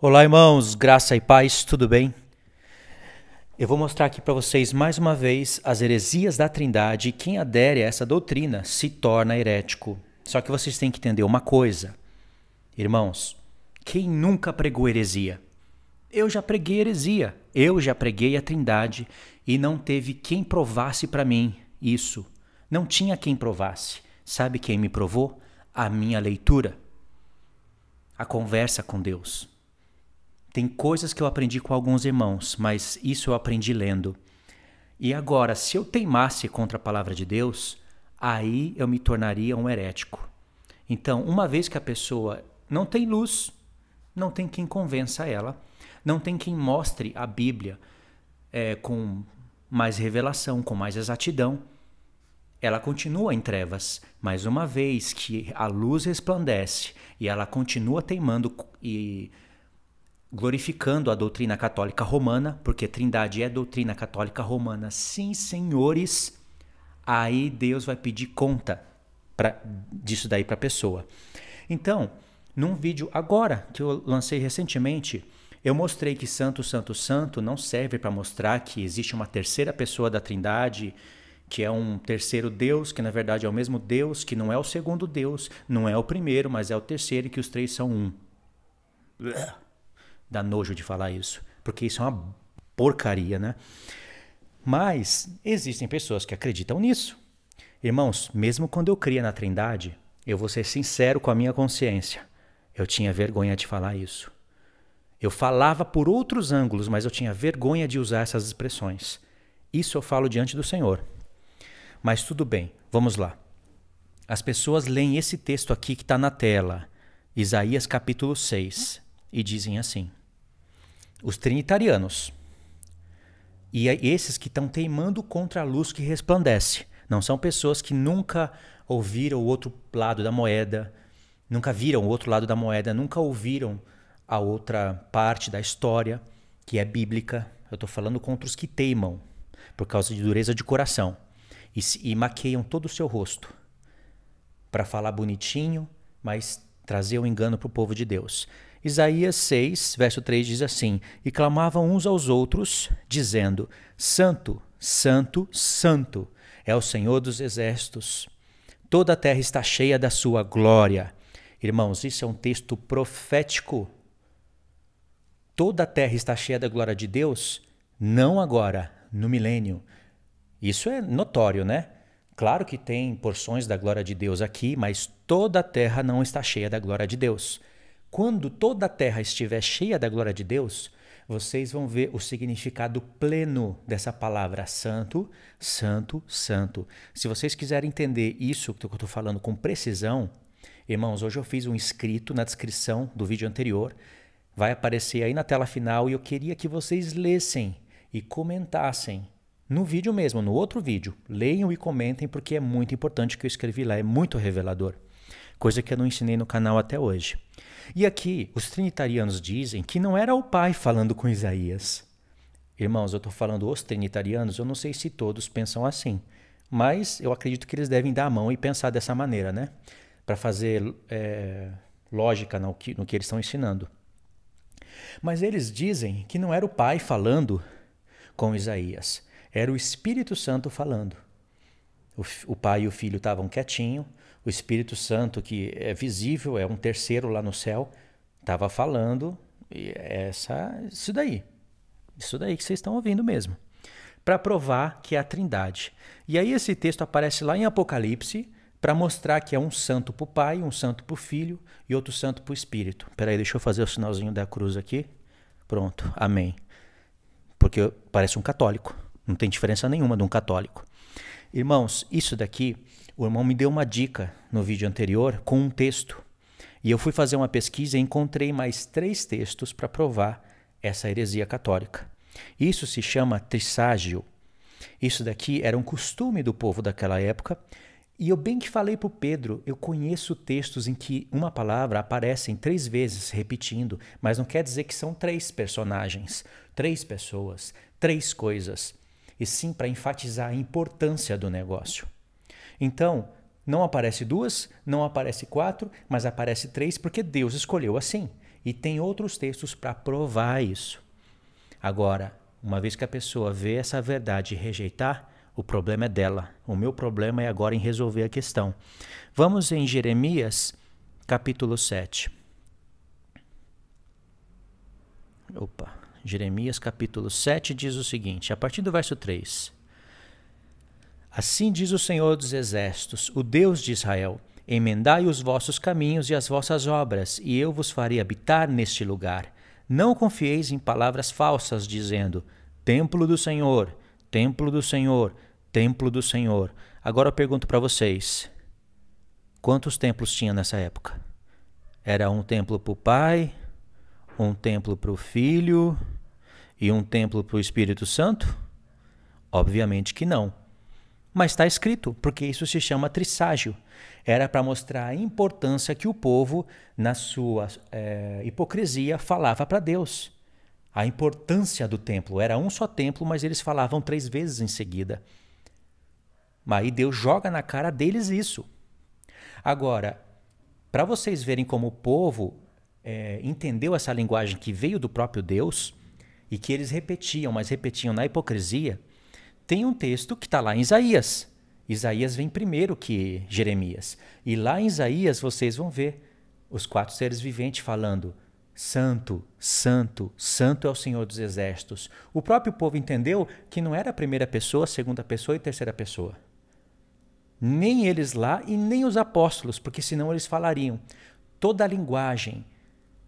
Olá, irmãos, graça e paz, tudo bem? Eu vou mostrar aqui para vocês mais uma vez as heresias da Trindade e quem adere a essa doutrina se torna herético. Só que vocês têm que entender uma coisa, irmãos: quem nunca pregou heresia? Eu já preguei heresia, eu já preguei a Trindade e não teve quem provasse para mim isso. Não tinha quem provasse. Sabe quem me provou? A minha leitura, a conversa com Deus. Tem coisas que eu aprendi com alguns irmãos, mas isso eu aprendi lendo. E agora, se eu teimasse contra a palavra de Deus, aí eu me tornaria um herético. Então, uma vez que a pessoa não tem luz, não tem quem convença ela, não tem quem mostre a Bíblia é, com mais revelação, com mais exatidão, ela continua em trevas, mas uma vez que a luz resplandece e ela continua teimando e glorificando a doutrina católica romana, porque Trindade é doutrina católica romana. Sim, senhores, aí Deus vai pedir conta para disso daí para a pessoa. Então, num vídeo agora que eu lancei recentemente, eu mostrei que santo, santo, santo não serve para mostrar que existe uma terceira pessoa da Trindade, que é um terceiro Deus, que na verdade é o mesmo Deus, que não é o segundo Deus, não é o primeiro, mas é o terceiro e que os três são um. É dá nojo de falar isso, porque isso é uma porcaria, né? Mas existem pessoas que acreditam nisso. Irmãos, mesmo quando eu cria na Trindade, eu vou ser sincero com a minha consciência. Eu tinha vergonha de falar isso. Eu falava por outros ângulos, mas eu tinha vergonha de usar essas expressões. Isso eu falo diante do Senhor. Mas tudo bem, vamos lá. As pessoas leem esse texto aqui que está na tela, Isaías capítulo 6, e dizem assim: os trinitarianos. E é esses que estão teimando contra a luz que resplandece. Não são pessoas que nunca ouviram o outro lado da moeda, nunca viram o outro lado da moeda, nunca ouviram a outra parte da história, que é bíblica. Eu estou falando contra os que teimam por causa de dureza de coração e, e maqueiam todo o seu rosto para falar bonitinho, mas trazer o um engano para o povo de Deus. Isaías 6, verso 3 diz assim: E clamavam uns aos outros, dizendo: Santo, Santo, Santo é o Senhor dos exércitos. Toda a terra está cheia da sua glória. Irmãos, isso é um texto profético. Toda a terra está cheia da glória de Deus, não agora, no milênio. Isso é notório, né? Claro que tem porções da glória de Deus aqui, mas toda a terra não está cheia da glória de Deus. Quando toda a terra estiver cheia da glória de Deus, vocês vão ver o significado pleno dessa palavra santo, santo, santo. Se vocês quiserem entender isso que eu estou falando com precisão, irmãos, hoje eu fiz um escrito na descrição do vídeo anterior, vai aparecer aí na tela final e eu queria que vocês lessem e comentassem. No vídeo mesmo, no outro vídeo, leiam e comentem porque é muito importante o que eu escrevi lá, é muito revelador coisa que eu não ensinei no canal até hoje. E aqui, os trinitarianos dizem que não era o pai falando com Isaías. Irmãos, eu estou falando os trinitarianos, eu não sei se todos pensam assim, mas eu acredito que eles devem dar a mão e pensar dessa maneira, né? Para fazer é, lógica no que, no que eles estão ensinando. Mas eles dizem que não era o pai falando com Isaías, era o Espírito Santo falando. O, o pai e o filho estavam quietinho, o Espírito Santo, que é visível, é um terceiro lá no céu, estava falando essa, isso daí. Isso daí que vocês estão ouvindo mesmo. Para provar que é a Trindade. E aí esse texto aparece lá em Apocalipse para mostrar que é um santo para o Pai, um santo para o Filho e outro santo para o Espírito. aí, deixa eu fazer o sinalzinho da cruz aqui. Pronto, amém. Porque parece um católico. Não tem diferença nenhuma de um católico. Irmãos, isso daqui o irmão me deu uma dica no vídeo anterior com um texto. E eu fui fazer uma pesquisa e encontrei mais três textos para provar essa heresia católica. Isso se chama trisságio. Isso daqui era um costume do povo daquela época. E eu bem que falei para o Pedro, eu conheço textos em que uma palavra aparece três vezes repetindo, mas não quer dizer que são três personagens, três pessoas, três coisas. E sim para enfatizar a importância do negócio. Então, não aparece duas, não aparece quatro, mas aparece três porque Deus escolheu assim. E tem outros textos para provar isso. Agora, uma vez que a pessoa vê essa verdade e rejeitar, o problema é dela. O meu problema é agora em resolver a questão. Vamos em Jeremias, capítulo 7. Opa. Jeremias capítulo 7 diz o seguinte, a partir do verso 3: Assim diz o Senhor dos Exércitos, o Deus de Israel: Emendai os vossos caminhos e as vossas obras, e eu vos farei habitar neste lugar. Não confieis em palavras falsas, dizendo: Templo do Senhor, templo do Senhor, templo do Senhor. Agora eu pergunto para vocês: quantos templos tinha nessa época? Era um templo para o Pai, um templo para o Filho e um templo para o Espírito Santo? Obviamente que não. Mas está escrito, porque isso se chama trisságio. Era para mostrar a importância que o povo, na sua é, hipocrisia, falava para Deus. A importância do templo. Era um só templo, mas eles falavam três vezes em seguida. Mas aí Deus joga na cara deles isso. Agora, para vocês verem como o povo é, entendeu essa linguagem que veio do próprio Deus e que eles repetiam, mas repetiam na hipocrisia, tem um texto que está lá em Isaías. Isaías vem primeiro que Jeremias. E lá em Isaías vocês vão ver os quatro seres viventes falando: Santo, Santo, Santo é o Senhor dos Exércitos. O próprio povo entendeu que não era a primeira pessoa, a segunda pessoa e terceira pessoa. Nem eles lá e nem os apóstolos, porque senão eles falariam. Toda a linguagem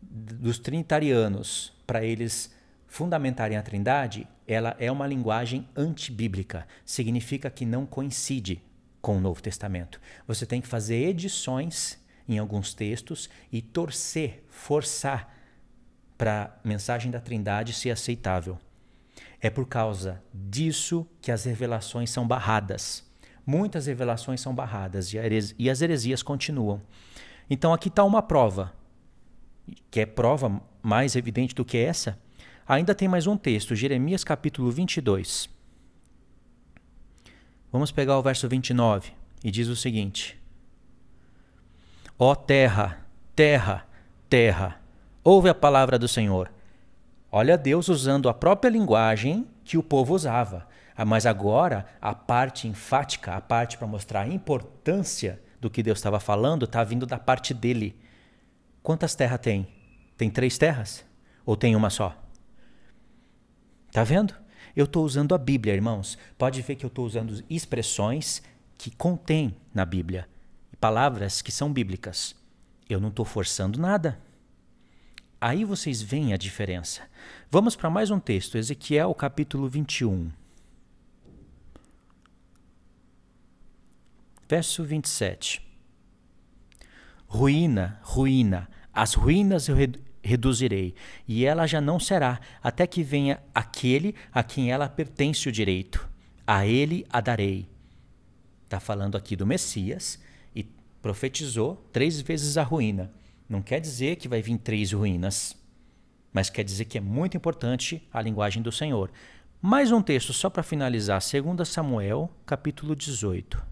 dos trinitarianos para eles fundamentarem a Trindade ela é uma linguagem antibíblica. Significa que não coincide com o Novo Testamento. Você tem que fazer edições em alguns textos e torcer, forçar para a mensagem da Trindade ser aceitável. É por causa disso que as revelações são barradas. Muitas revelações são barradas e as heresias continuam. Então aqui está uma prova, que é prova mais evidente do que essa, Ainda tem mais um texto, Jeremias capítulo 22. Vamos pegar o verso 29 e diz o seguinte: Ó terra, terra, terra, ouve a palavra do Senhor. Olha Deus usando a própria linguagem que o povo usava. Ah, mas agora a parte enfática, a parte para mostrar a importância do que Deus estava falando, está vindo da parte dele. Quantas terras tem? Tem três terras? Ou tem uma só? Tá vendo? Eu estou usando a Bíblia, irmãos. Pode ver que eu estou usando expressões que contém na Bíblia, palavras que são bíblicas. Eu não estou forçando nada. Aí vocês veem a diferença. Vamos para mais um texto, Ezequiel capítulo 21. Verso 27. Ruína, ruína, as ruínas reduzirei, e ela já não será, até que venha aquele a quem ela pertence o direito. A ele a darei. Está falando aqui do Messias e profetizou três vezes a ruína. Não quer dizer que vai vir três ruínas, mas quer dizer que é muito importante a linguagem do Senhor. Mais um texto só para finalizar, 2 Samuel, capítulo 18.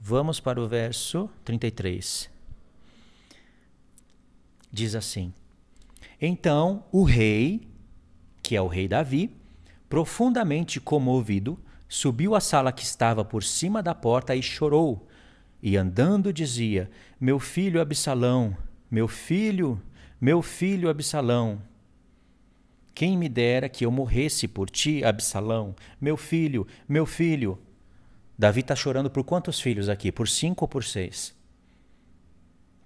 Vamos para o verso 33 diz assim: Então o rei, que é o rei Davi, profundamente comovido, subiu à sala que estava por cima da porta e chorou. E andando dizia: Meu filho Absalão, meu filho, meu filho Absalão. Quem me dera que eu morresse por ti, Absalão, meu filho, meu filho. Davi está chorando por quantos filhos aqui? Por cinco ou por seis?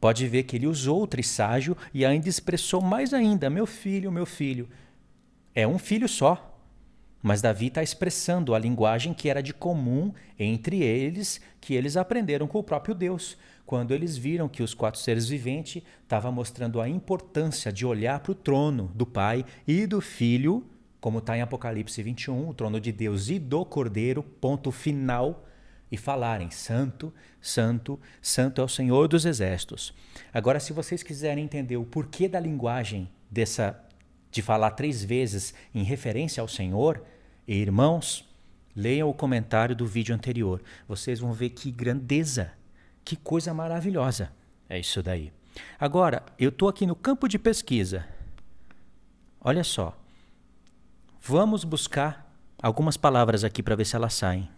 Pode ver que ele usou o triságio e ainda expressou mais ainda: meu filho, meu filho. É um filho só. Mas Davi está expressando a linguagem que era de comum entre eles, que eles aprenderam com o próprio Deus, quando eles viram que os quatro seres viventes estavam mostrando a importância de olhar para o trono do Pai e do Filho, como está em Apocalipse 21, o trono de Deus e do Cordeiro, ponto final e falarem: Santo, Santo, Santo é o Senhor dos Exércitos. Agora, se vocês quiserem entender o porquê da linguagem dessa de falar três vezes em referência ao Senhor, irmãos, leiam o comentário do vídeo anterior. Vocês vão ver que grandeza, que coisa maravilhosa é isso daí. Agora, eu estou aqui no campo de pesquisa. Olha só. Vamos buscar algumas palavras aqui para ver se elas saem.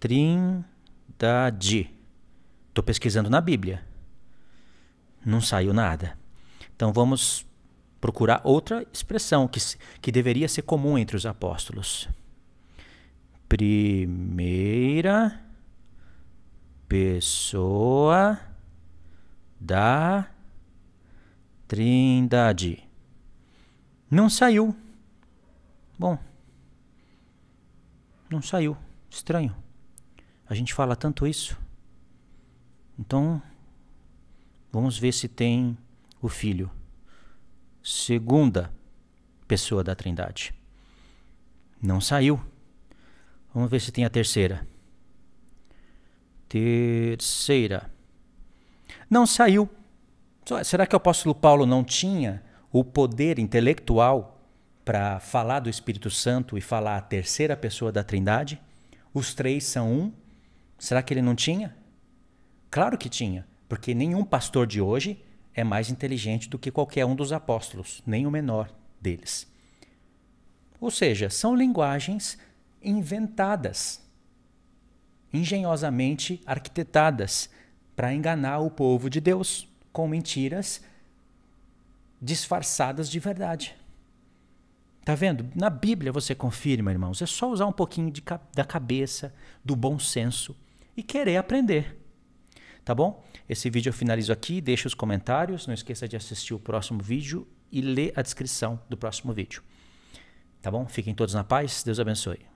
Trindade. Estou pesquisando na Bíblia. Não saiu nada. Então vamos procurar outra expressão que, que deveria ser comum entre os apóstolos. Primeira pessoa da Trindade. Não saiu. Bom, não saiu. Estranho. A gente fala tanto isso. Então, vamos ver se tem o Filho. Segunda pessoa da Trindade. Não saiu. Vamos ver se tem a terceira. Terceira. Não saiu. Será que o apóstolo Paulo não tinha o poder intelectual para falar do Espírito Santo e falar a terceira pessoa da Trindade? Os três são um Será que ele não tinha? Claro que tinha, porque nenhum pastor de hoje é mais inteligente do que qualquer um dos apóstolos, nem o menor deles. Ou seja, são linguagens inventadas, engenhosamente arquitetadas para enganar o povo de Deus com mentiras disfarçadas de verdade. Tá vendo? Na Bíblia você confirma, irmãos. É só usar um pouquinho de, da cabeça, do bom senso e querer aprender. Tá bom? Esse vídeo eu finalizo aqui, deixa os comentários, não esqueça de assistir o próximo vídeo e ler a descrição do próximo vídeo. Tá bom? Fiquem todos na paz, Deus abençoe.